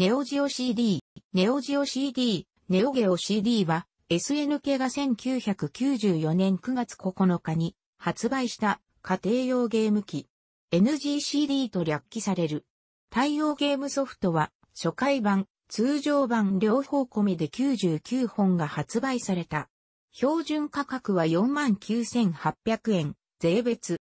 ネオジオ CD、ネオジオ CD、ネオゲオ CD は SNK が1994年9月9日に発売した家庭用ゲーム機 NGCD と略記される。対応ゲームソフトは初回版、通常版両方込みで99本が発売された。標準価格は49,800円、税別。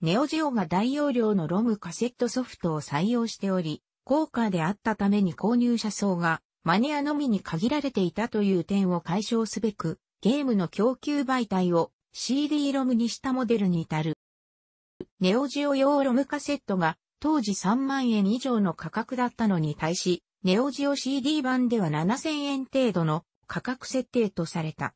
ネオジオが大容量のロムカセットソフトを採用しており、高価であったために購入者層がマニアのみに限られていたという点を解消すべく、ゲームの供給媒体を c d ロムにしたモデルに至る。ネオジオ用ロムカセットが当時3万円以上の価格だったのに対し、ネオジオ CD 版では7000円程度の価格設定とされた。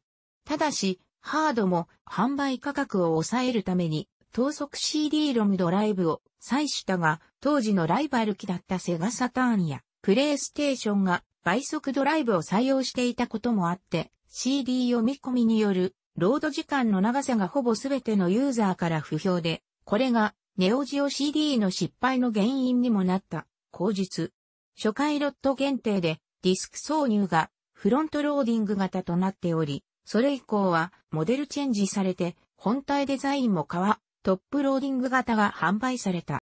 ただし、ハードも販売価格を抑えるために、等速 CD ロムドライブを採取したが、当時のライバル機だったセガサターンやプレイステーションが倍速ドライブを採用していたこともあって、CD 読み込みによるロード時間の長さがほぼ全てのユーザーから不評で、これがネオジオ CD の失敗の原因にもなった、後日。初回ロット限定でディスク挿入がフロントローディング型となっており、それ以降はモデルチェンジされて本体デザインも変わ、トップローディング型が販売された。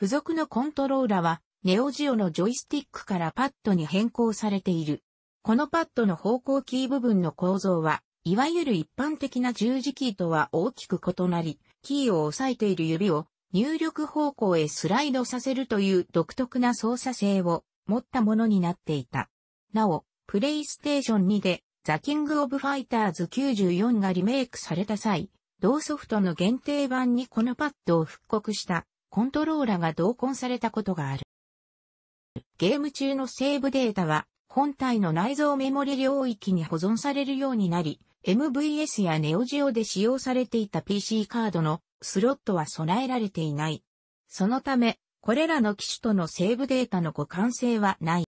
付属のコントローラは、ネオジオのジョイスティックからパッドに変更されている。このパッドの方向キー部分の構造は、いわゆる一般的な十字キーとは大きく異なり、キーを押さえている指を入力方向へスライドさせるという独特な操作性を持ったものになっていた。なお、プレイステーション2でザ・キング・オブ・ファイターズ94がリメイクされた際、同ソフトの限定版にこのパッドを復刻したコントローラが同梱されたことがある。ゲーム中のセーブデータは本体の内蔵メモリ領域に保存されるようになり、MVS やネオジオで使用されていた PC カードのスロットは備えられていない。そのため、これらの機種とのセーブデータの互換性はない。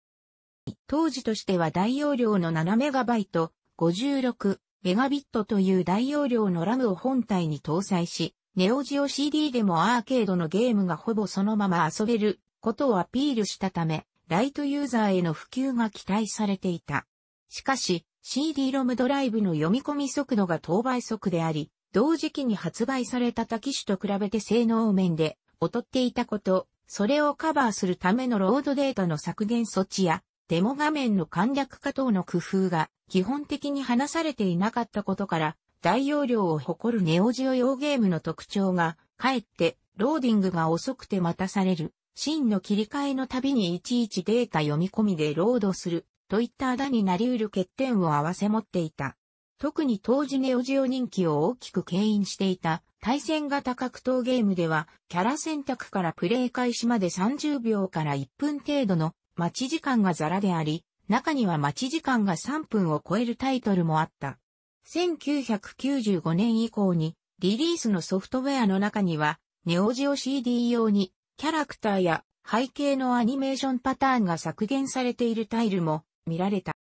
当時としては大容量の 7MB、56MB という大容量のラムを本体に搭載し、ネオジオ CD でもアーケードのゲームがほぼそのまま遊べることをアピールしたため、ライトユーザーへの普及が期待されていた。しかし、CD-ROM ドライブの読み込み速度が当倍速であり、同時期に発売された他機種と比べて性能面で劣っていたこと、それをカバーするためのロードデータの削減措置や、デモ画面の簡略化等の工夫が基本的に話されていなかったことから、大容量を誇るネオジオ用ゲームの特徴が、かえってローディングが遅くて待たされる、真の切り替えのたびにいちいちデータ読み込みでロードする、といったあだになりうる欠点を併せ持っていた。特に当時ネオジオ人気を大きく牽引していた対戦型格闘ゲームでは、キャラ選択からプレイ開始まで30秒から1分程度の待ち時間がザラであり、中には待ち時間が3分を超えるタイトルもあった。1995年以降にリリースのソフトウェアの中には、ネオジオ CD 用にキャラクターや背景のアニメーションパターンが削減されているタイルも見られた。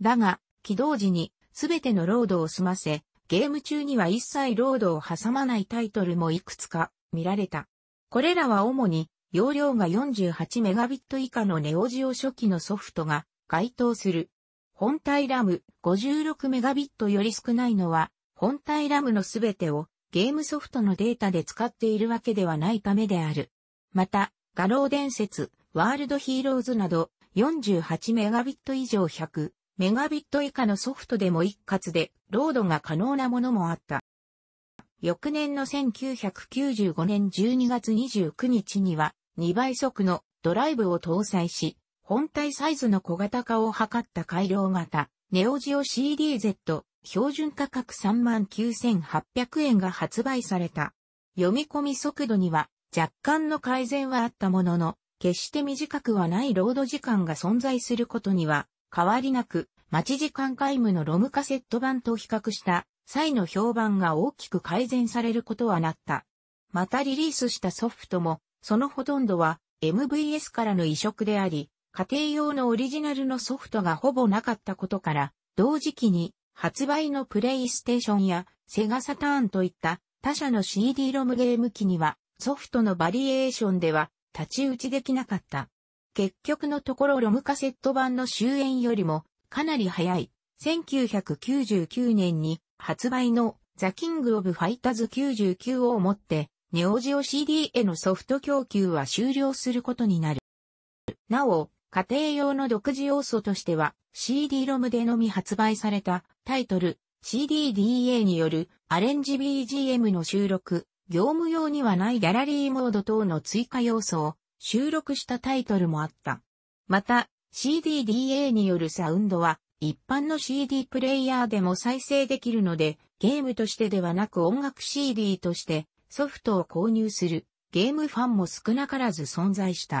だが、起動時にすべてのロードを済ませ、ゲーム中には一切ロードを挟まないタイトルもいくつか見られた。これらは主に容量が 48MB 以下のネオジオ初期のソフトが該当する本体ラム 56MB より少ないのは、本体ラムのすべてをゲームソフトのデータで使っているわけではないためである。また、画廊伝説、ワールドヒーローズなど 48MB 以上 100MB 以下のソフトでも一括でロードが可能なものもあった。翌年の1995年12月29日には2倍速のドライブを搭載し、本体サイズの小型化を図った改良型、ネオジオ CDZ、標準価格39,800円が発売された。読み込み速度には若干の改善はあったものの、決して短くはないロード時間が存在することには変わりなく、待ち時間皆無のロムカセット版と比較した際の評判が大きく改善されることはなった。またリリースしたソフトも、そのほとんどは MVS からの移植であり、家庭用のオリジナルのソフトがほぼなかったことから、同時期に発売のプレイステーションやセガサターンといった他社の CD ロムゲーム機にはソフトのバリエーションでは立ち打ちできなかった。結局のところロムカセット版の終焉よりもかなり早い1999年に発売のザ・キング・オブ・ファイターズ99をもってネオジオ CD へのソフト供給は終了することになる。なお、家庭用の独自要素としては CD-ROM でのみ発売されたタイトル CDDA によるアレンジ BGM の収録、業務用にはないギャラリーモード等の追加要素を収録したタイトルもあった。また CDDA によるサウンドは一般の CD プレイヤーでも再生できるのでゲームとしてではなく音楽 CD としてソフトを購入するゲームファンも少なからず存在した。